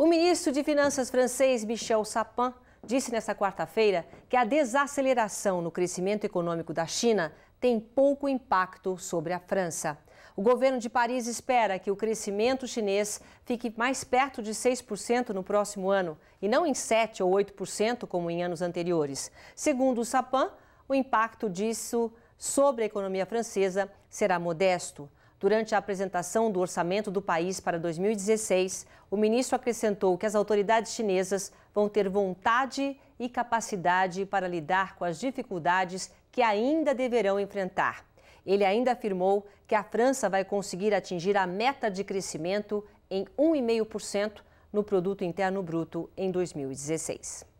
O ministro de Finanças francês Michel Sapin disse nesta quarta-feira que a desaceleração no crescimento econômico da China tem pouco impacto sobre a França. O governo de Paris espera que o crescimento chinês fique mais perto de 6% no próximo ano e não em 7 ou 8% como em anos anteriores. Segundo o Sapin, o impacto disso sobre a economia francesa será modesto. Durante a apresentação do orçamento do país para 2016, o ministro acrescentou que as autoridades chinesas vão ter vontade e capacidade para lidar com as dificuldades que ainda deverão enfrentar. Ele ainda afirmou que a França vai conseguir atingir a meta de crescimento em 1,5% no produto interno bruto em 2016.